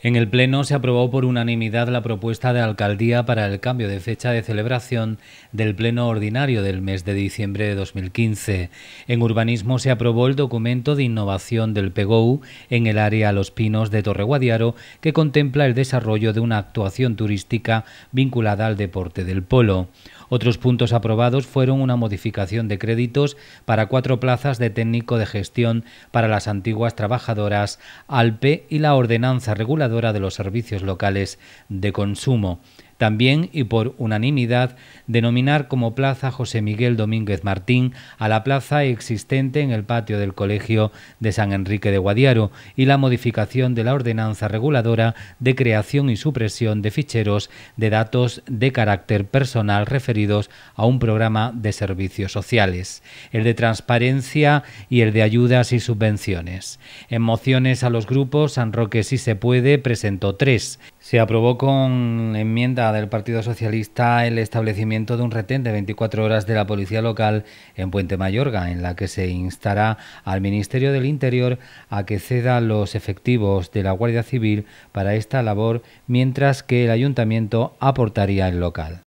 En el Pleno se aprobó por unanimidad la propuesta de alcaldía para el cambio de fecha de celebración del Pleno Ordinario del mes de diciembre de 2015. En urbanismo se aprobó el documento de innovación del PEGOU en el área Los Pinos de Torreguadiaro que contempla el desarrollo de una actuación turística vinculada al deporte del polo. Otros puntos aprobados fueron una modificación de créditos para cuatro plazas de técnico de gestión para las antiguas trabajadoras ALPE y la ordenanza reguladora de los servicios locales de consumo. También, y por unanimidad, denominar como Plaza José Miguel Domínguez Martín a la plaza existente en el patio del Colegio de San Enrique de Guadiaro y la modificación de la ordenanza reguladora de creación y supresión de ficheros de datos de carácter personal referidos a un programa de servicios sociales, el de transparencia y el de ayudas y subvenciones. En mociones a los grupos, San Roque si se puede presentó tres, se aprobó con enmienda del Partido Socialista el establecimiento de un retén de 24 horas de la Policía Local en Puente Mayorga, en la que se instará al Ministerio del Interior a que ceda los efectivos de la Guardia Civil para esta labor, mientras que el Ayuntamiento aportaría el local.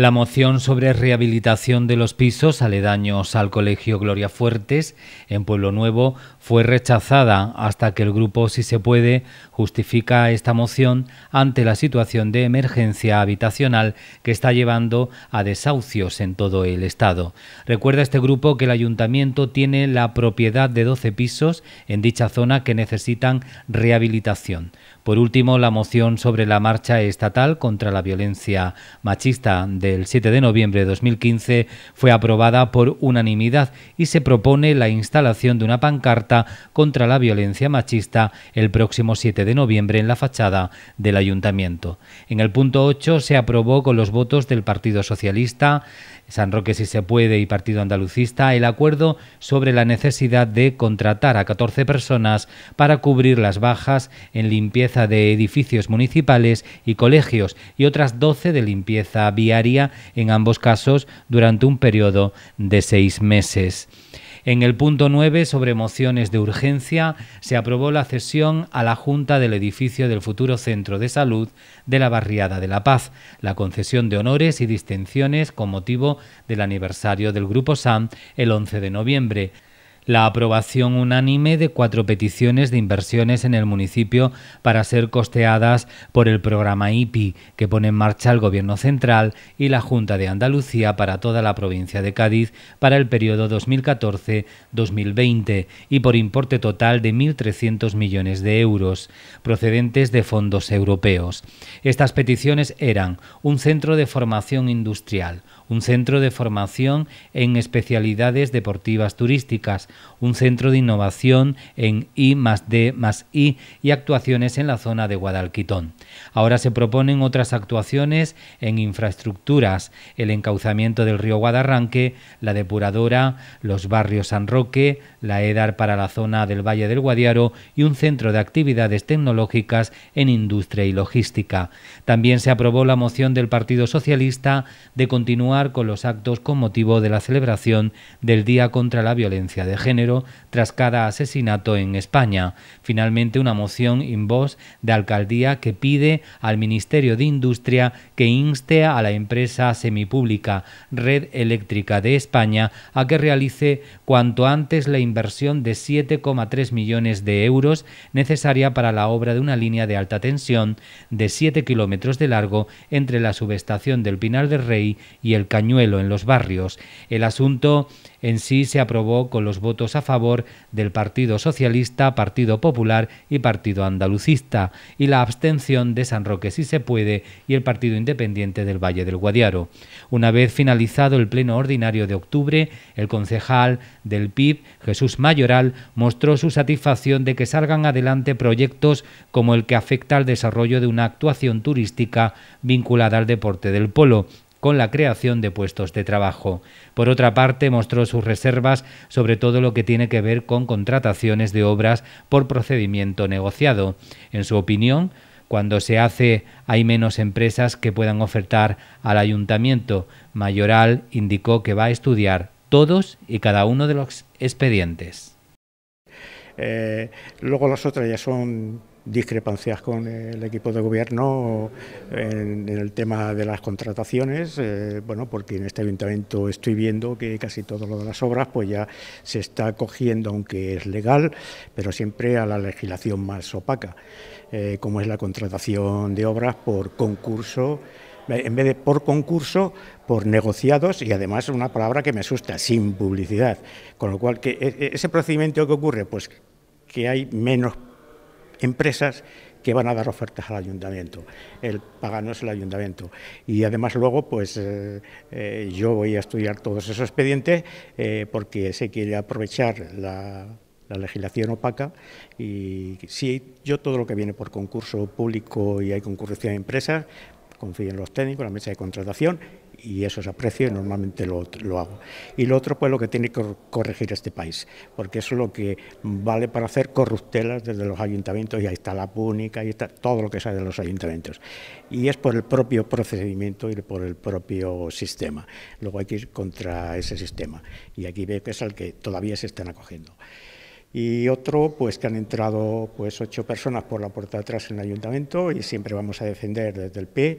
La moción sobre rehabilitación de los pisos aledaños al Colegio Gloria Fuertes en Pueblo Nuevo fue rechazada hasta que el grupo Si se puede justifica esta moción ante la situación de emergencia habitacional que está llevando a desahucios en todo el Estado. Recuerda este grupo que el ayuntamiento tiene la propiedad de 12 pisos en dicha zona que necesitan rehabilitación. Por último, la moción sobre la marcha estatal contra la violencia machista del 7 de noviembre de 2015 fue aprobada por unanimidad y se propone la instalación de una pancarta contra la violencia machista el próximo 7 de noviembre en la fachada del ayuntamiento. En el punto 8 se aprobó con los votos del Partido Socialista, San Roque si se puede y Partido Andalucista el acuerdo sobre la necesidad de contratar a 14 personas para cubrir las bajas en limpieza de edificios municipales y colegios y otras 12 de limpieza viaria, en ambos casos durante un periodo de seis meses. En el punto 9, sobre mociones de urgencia, se aprobó la cesión a la Junta del edificio del futuro Centro de Salud de la Barriada de la Paz, la concesión de honores y distinciones con motivo del aniversario del Grupo SAM el 11 de noviembre la aprobación unánime de cuatro peticiones de inversiones en el municipio para ser costeadas por el programa IPI que pone en marcha el Gobierno Central y la Junta de Andalucía para toda la provincia de Cádiz para el periodo 2014-2020 y por importe total de 1.300 millones de euros procedentes de fondos europeos. Estas peticiones eran un centro de formación industrial, un centro de formación en especialidades deportivas turísticas, un centro de innovación en I más D más I y actuaciones en la zona de Guadalquitón. Ahora se proponen otras actuaciones en infraestructuras, el encauzamiento del río Guadarranque, la depuradora, los barrios San Roque, la EDAR para la zona del Valle del Guadiaro y un centro de actividades tecnológicas en industria y logística. También se aprobó la moción del Partido Socialista de continuar con los actos con motivo de la celebración del Día contra la Violencia de Género tras cada asesinato en España. Finalmente, una moción en voz de alcaldía que pide al Ministerio de Industria que inste a la empresa semipública Red Eléctrica de España a que realice cuanto antes la inversión de 7,3 millones de euros necesaria para la obra de una línea de alta tensión de 7 kilómetros de largo entre la subestación del Pinar del Rey y el Cañuelo en los barrios. El asunto en sí se aprobó con los votos a favor del Partido Socialista, Partido Popular y Partido Andalucista, y la abstención de San Roque si se puede y el Partido Independiente del Valle del Guadiaro. Una vez finalizado el pleno ordinario de octubre, el concejal del PIB, Jesús Mayoral, mostró su satisfacción de que salgan adelante proyectos como el que afecta al desarrollo de una actuación turística vinculada al deporte del polo, con la creación de puestos de trabajo. Por otra parte, mostró sus reservas sobre todo lo que tiene que ver con contrataciones de obras por procedimiento negociado. En su opinión, cuando se hace hay menos empresas que puedan ofertar al ayuntamiento. Mayoral indicó que va a estudiar todos y cada uno de los expedientes. Eh, luego las otras ya son discrepancias con el equipo de gobierno en, el tema de las contrataciones, eh, bueno, porque en este ayuntamiento estoy viendo que casi todo lo de las obras pues ya se está cogiendo, aunque es legal, pero siempre a la legislación más opaca, eh, como es la contratación de obras por concurso, en vez de por concurso, por negociados y además una palabra que me asusta, sin publicidad. Con lo cual, que e, ese procedimiento que ocurre, pues que hay menos empresas que van a dar ofertas al ayuntamiento. El pagano es el ayuntamiento. Y además luego, pues eh, eh, yo voy a estudiar todos esos expedientes eh, porque se quiere aprovechar la, legislación opaca y si yo todo lo que viene por concurso público y hay concurrencia de empresas, confío en los técnicos, la mesa de contratación y eso se aprecia y normalmente lo, lo, hago. Y lo otro, pues lo que tiene que corregir este país, porque eso es lo que vale para hacer corruptelas desde los ayuntamientos, y ahí está la púnica, ...y está todo lo que sale de los ayuntamientos. Y es por el propio procedimiento y por el propio sistema. Luego hay que ir contra ese sistema. Y aquí veo que es al que todavía se están acogiendo y otro pues que han entrado pues ocho personas por la puerta de atrás en el ayuntamiento y siempre vamos a defender desde el P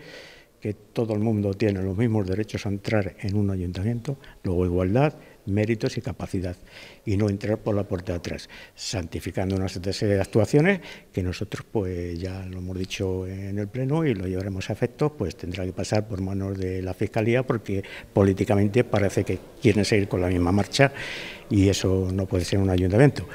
que todo el mundo tiene los mismos derechos a entrar en un ayuntamiento, luego igualdad, méritos y capacidad, y no entrar por la puerta de atrás, santificando una serie de actuaciones que nosotros, pues ya lo hemos dicho en el Pleno y lo llevaremos a efecto, pues tendrá que pasar por manos de la Fiscalía, porque políticamente parece que quieren seguir con la misma marcha y eso no puede ser un ayuntamiento.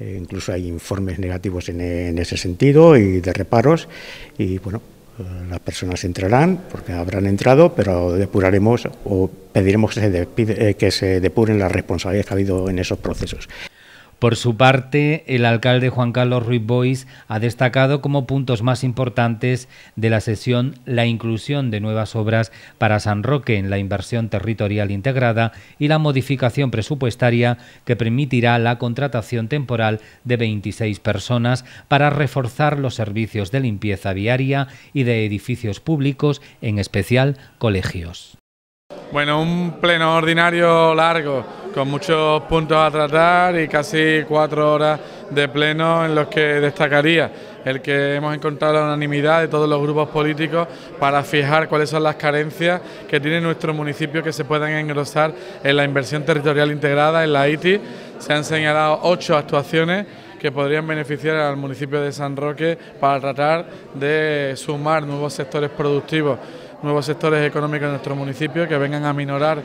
Eh, incluso hay informes negativos en, en ese sentido y de reparos, y bueno, eh, las personas entrarán, porque habrán entrado, pero depuraremos o pediremos que se, eh, que se depuren las responsabilidades que ha habido en esos procesos. Por su parte, el alcalde Juan Carlos Ruiz Bois ha destacado como puntos más importantes de la sesión la inclusión de nuevas obras para San Roque en la inversión territorial integrada y la modificación presupuestaria que permitirá la contratación temporal de 26 personas para reforzar los servicios de limpieza viaria y de edificios públicos, en especial colegios. Bueno, un pleno ordinario largo con muchos puntos a tratar y casi cuatro horas de pleno en los que destacaría el que hemos encontrado la unanimidad de todos los grupos políticos para fijar cuáles son las carencias que tiene nuestro municipio que se puedan engrosar en la inversión territorial integrada, en la ITI. Se han señalado ocho actuaciones que podrían beneficiar al municipio de San Roque para tratar de sumar nuevos sectores productivos, nuevos sectores económicos en nuestro municipio que vengan a minorar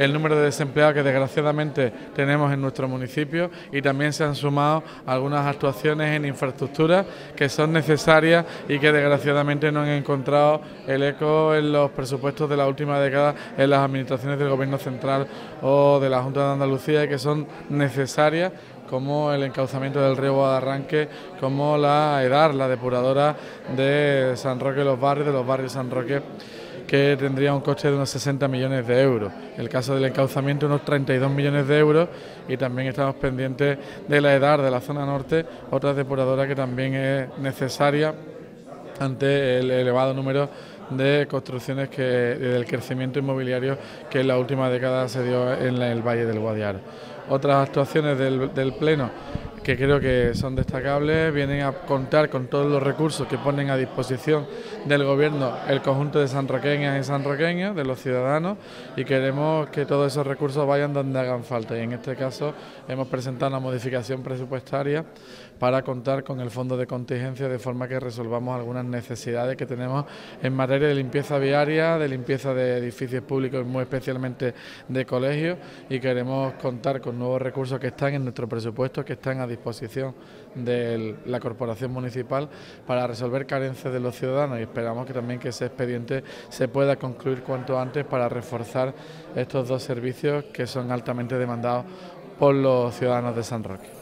el número de desempleados que desgraciadamente tenemos en nuestro municipio y también se han sumado algunas actuaciones en infraestructuras que son necesarias y que desgraciadamente no han encontrado el eco en los presupuestos de la última década en las administraciones del Gobierno Central o de la Junta de Andalucía y que son necesarias como el encauzamiento del río Guadarranque, como la EDAR, la depuradora de San Roque los Barrios, de los barrios San Roque que tendría un coste de unos 60 millones de euros. El caso del encauzamiento, unos 32 millones de euros. Y también estamos pendientes de la EDAR de la zona norte, otra depuradora que también es necesaria ante el elevado número de construcciones que del crecimiento inmobiliario que en la última década se dio en el Valle del Guadiar. Otras actuaciones del Pleno que creo que son destacables, vienen a contar con todos los recursos que ponen a disposición del Gobierno el conjunto de sanroqueñas y sanroqueños, de los ciudadanos, y queremos que todos esos recursos vayan donde hagan falta. Y en este caso hemos presentado una modificación presupuestaria para contar con el fondo de contingencia de forma que resolvamos algunas necesidades que tenemos en materia de limpieza viaria, de limpieza de edificios públicos, muy especialmente de colegios, y queremos contar con nuevos recursos que están en nuestro presupuesto, que están a disposición de la Corporación Municipal para resolver carencias de los ciudadanos y esperamos que también que ese expediente se pueda concluir cuanto antes para reforzar estos dos servicios que son altamente demandados por los ciudadanos de San Roque.